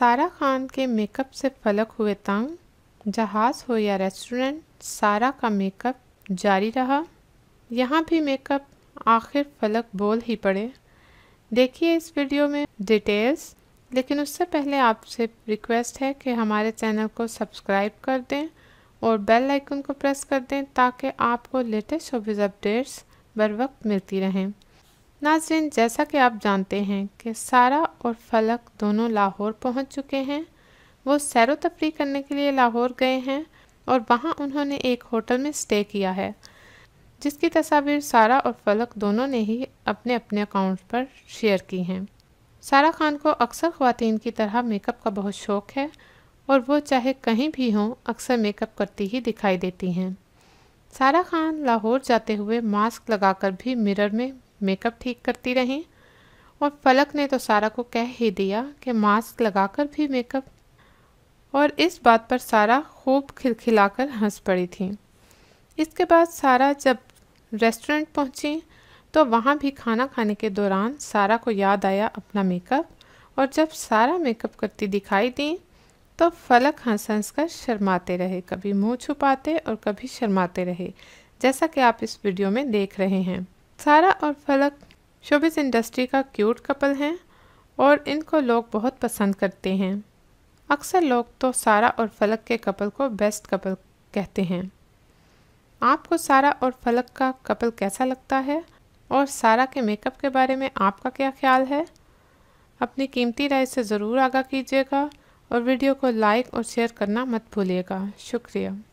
सारा खान के मेकअप से फलक हुए तंग जहाज़ हो या रेस्टोरेंट सारा का मेकअप जारी रहा यहाँ भी मेकअप आखिर फलक बोल ही पड़े देखिए इस वीडियो में डिटेल्स लेकिन उससे पहले आपसे रिक्वेस्ट है कि हमारे चैनल को सब्सक्राइब कर दें और बेल आइकन को प्रेस कर दें ताकि आपको लेटेस्ट शोबिज़ अपडेट्स बर वक्त मिलती रहें नाजरीन जैसा कि आप जानते हैं कि सारा और फलक दोनों लाहौर पहुंच चुके हैं वो सैर तफरी करने के लिए लाहौर गए हैं और वहाँ उन्होंने एक होटल में स्टे किया है जिसकी तस्वीर सारा और फलक दोनों ने ही अपने अपने अकाउंट पर शेयर की हैं सारा खान को अक्सर ख़वातीन की तरह मेकअप का बहुत शौक़ है और वो चाहे कहीं भी हों अक्सर मेकअप करती ही दिखाई देती हैं सारा खान लाहौर जाते हुए मास्क लगाकर भी मिरर में मेकअप ठीक करती रहीं और फलक ने तो सारा को कह ही दिया कि मास्क लगाकर भी मेकअप और इस बात पर सारा खूब खिलखिलाकर हंस पड़ी थी इसके बाद सारा जब रेस्टोरेंट पहुंची तो वहाँ भी खाना खाने के दौरान सारा को याद आया अपना मेकअप और जब सारा मेकअप करती दिखाई दी तो फलक हंस हंस कर शर्माते रहे कभी मुंह छुपाते और कभी शर्माते रहे जैसा कि आप इस वीडियो में देख रहे हैं सारा और फलक शोबिस इंडस्ट्री का क्यूट कपल हैं और इनको लोग बहुत पसंद करते हैं अक्सर लोग तो सारा और फलक के कपल को बेस्ट कपल कहते हैं आपको सारा और फलक का कपल कैसा लगता है और सारा के मेकअप के बारे में आपका क्या ख्याल है अपनी कीमती राय से ज़रूर आगाह कीजिएगा और वीडियो को लाइक और शेयर करना मत भूलिएगा शुक्रिया